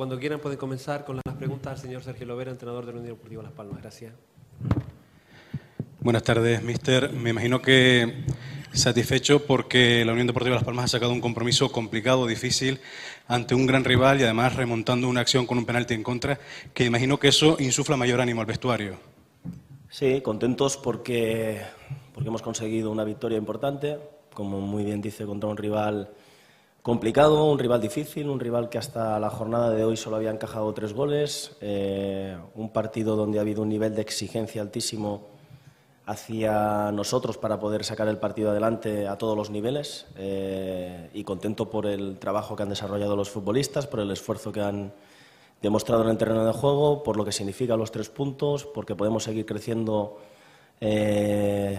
Cuando quieran pueden comenzar con las preguntas al señor Sergio Lovera, entrenador de la Unión Deportiva Las Palmas. Gracias. Buenas tardes, mister. Me imagino que satisfecho porque la Unión Deportiva Las Palmas ha sacado un compromiso complicado, difícil, ante un gran rival y además remontando una acción con un penalti en contra, que imagino que eso insufla mayor ánimo al vestuario. Sí, contentos porque, porque hemos conseguido una victoria importante, como muy bien dice, contra un rival complicado, un rival difícil, un rival que hasta la jornada de hoy solo había encajado tres goles, eh, un partido donde ha habido un nivel de exigencia altísimo hacia nosotros para poder sacar el partido adelante a todos los niveles eh, y contento por el trabajo que han desarrollado los futbolistas, por el esfuerzo que han demostrado en el terreno de juego, por lo que significa los tres puntos, porque podemos seguir creciendo eh,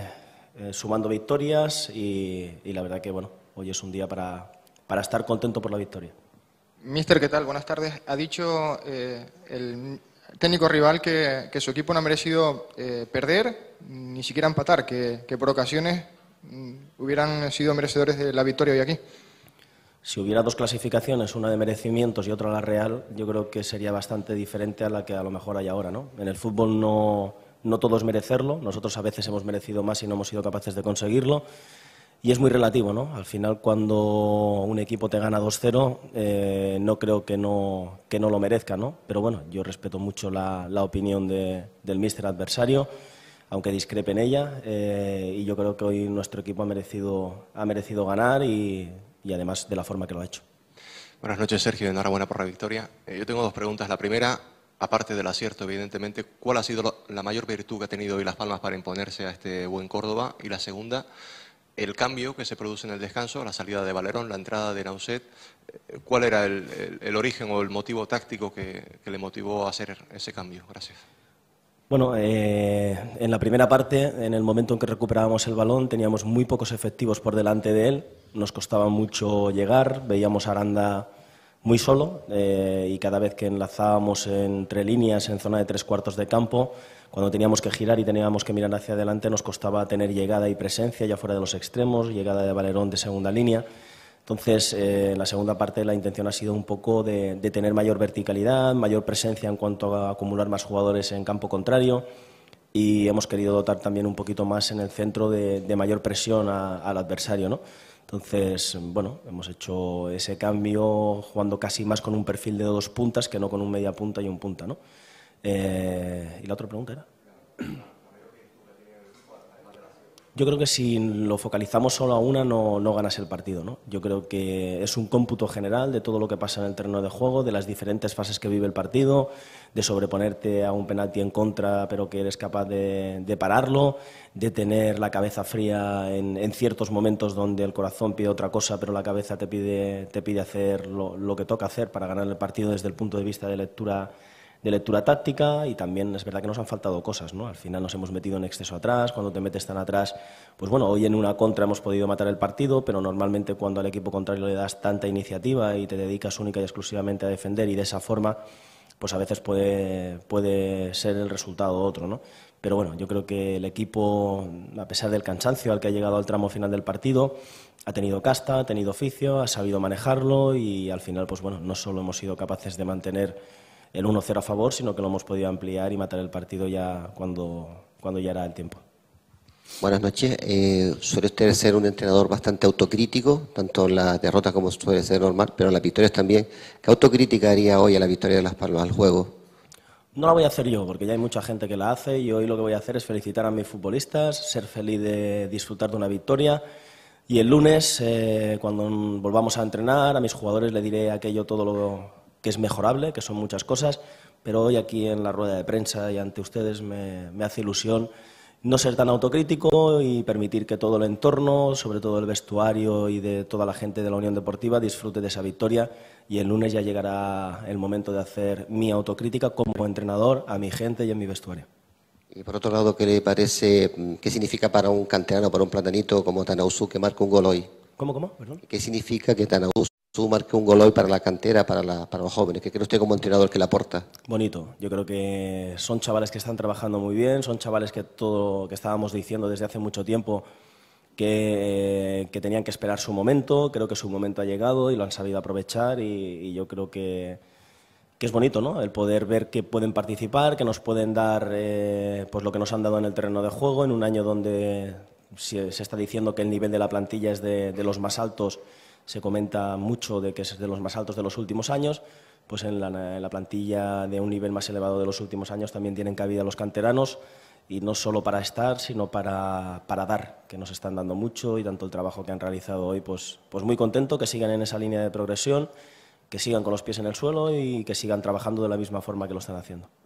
sumando victorias y, y la verdad que bueno, hoy es un día para, para estar contento por la victoria. Mister, ¿qué tal? Buenas tardes. Ha dicho eh, el técnico rival que, su equipo no ha merecido eh, perder ni siquiera empatar, que, por ocasiones mm, hubieran sido merecedores de la victoria hoy aquí. Si hubiera dos clasificaciones, una de merecimientos y otra la real, yo creo que sería bastante diferente a la que a lo mejor hay ahora. ¿no? En el fútbol no, no todo es merecerlo, nosotros a veces hemos merecido más y no hemos sido capaces de conseguirlo. Y es muy relativo, ¿no? Al final, cuando un equipo te gana 2-0, eh, no creo que no, que no lo merezca, ¿no? Pero bueno, yo respeto mucho la, la opinión del míster adversario, aunque discrepe en ella, eh, y yo creo que hoy nuestro equipo ha merecido, ha merecido ganar y, y además de la forma que lo ha hecho. Buenas noches, Sergio. Enhorabuena por la victoria. Eh, yo tengo dos preguntas. La primera, aparte del acierto, evidentemente, ¿cuál ha sido la mayor virtud que ha tenido hoy Las Palmas para imponerse a este buen Córdoba? Y la segunda, el cambio que se produce en el descanso, la salida de Valerón, la entrada de Nauset, eh, ¿cuál era el, origen o el motivo táctico que, le motivó a hacer ese cambio? Gracias. Bueno, eh, en la primera parte, en el momento en que recuperábamos el balón, teníamos muy pocos efectivos por delante de él, nos costaba mucho llegar, veíamos a Aranda muy solo eh, y cada vez que enlazábamos entre líneas en zona de tres cuartos de campo, cuando teníamos que girar y teníamos que mirar hacia adelante nos costaba tener llegada y presencia ya fuera de los extremos, llegada de Valerón de segunda línea. Entonces, eh, en la segunda parte la intención ha sido un poco de, tener mayor verticalidad, mayor presencia en cuanto a acumular más jugadores en campo contrario y hemos querido dotar también un poquito más en el centro de, mayor presión al adversario. ¿no? Entonces, bueno, hemos hecho ese cambio jugando casi más con un perfil de dos puntas que no con un media punta y un punta, ¿no? Eh, ¿Y la otra pregunta era? Yo creo que si lo focalizamos solo a una no, ganas el partido. ¿no? Yo creo que es un cómputo general de todo lo que pasa en el terreno de juego, de las diferentes fases que vive el partido, de sobreponerte a un penalti en contra pero que eres capaz de, pararlo, de tener la cabeza fría en, ciertos momentos donde el corazón pide otra cosa pero la cabeza te pide, te pide hacer lo que toca hacer para ganar el partido desde el punto de vista de lectura de lectura táctica y también es verdad que nos han faltado cosas, ¿no? Al final nos hemos metido en exceso atrás, cuando te metes tan atrás, pues bueno, hoy en una contra hemos podido matar el partido, pero normalmente cuando al equipo contrario le das tanta iniciativa y te dedicas única y exclusivamente a defender y de esa forma pues a veces puede, ser el resultado otro, ¿no? Pero bueno, yo creo que el equipo, a pesar del cansancio al que ha llegado al tramo final del partido, ha tenido casta, ha tenido oficio, ha sabido manejarlo y al final, pues bueno, no solo hemos sido capaces de mantener el 1-0 a favor, sino que lo hemos podido ampliar y matar el partido ya cuando, cuando ya era el tiempo. Buenas noches. Eh, suele usted ser un entrenador bastante autocrítico, tanto en la derrota como suele ser normal, pero en las victorias también. ¿Qué autocrítica haría hoy a la victoria de Las Palmas al juego? No la voy a hacer yo, porque ya hay mucha gente que la hace y hoy lo que voy a hacer es felicitar a mis futbolistas, ser feliz de disfrutar de una victoria y el lunes, eh, cuando volvamos a entrenar, a mis jugadores le diré aquello todo lo que es mejorable, que son muchas cosas, pero hoy aquí en la rueda de prensa y ante ustedes me, hace ilusión no ser tan autocrítico y permitir que todo el entorno, sobre todo el vestuario y de toda la gente de la Unión Deportiva disfrute de esa victoria y el lunes ya llegará el momento de hacer mi autocrítica como entrenador a mi gente y a mi vestuario. Y por otro lado, ¿qué le parece, mm, qué significa para un canterano, para un plantanito como Tanausu que marca un gol hoy? ¿Cómo, cómo? Perdón. ¿Qué significa que Tanausu tú un gol hoy para la cantera, para, los jóvenes? Que cree usted como entrenador que la aporta? Bonito. Yo creo que son chavales que están trabajando muy bien, son chavales que todo que estábamos diciendo desde hace mucho tiempo que, tenían que esperar su momento. Creo que su momento ha llegado y lo han sabido aprovechar y, yo creo que, es bonito, ¿no? El poder ver que pueden participar, que nos pueden dar eh, pues lo que nos han dado en el terreno de juego, en un año donde se, está diciendo que el nivel de la plantilla es de los más altos se comenta mucho de que es de los más altos de los últimos años, pues en la, plantilla de un nivel más elevado de los últimos años también tienen cabida los canteranos y no solo para estar, sino para, para dar, que nos están dando mucho y tanto el trabajo que han realizado hoy, pues, pues muy contento que sigan en esa línea de progresión, que sigan con los pies en el suelo y que sigan trabajando de la misma forma que lo están haciendo.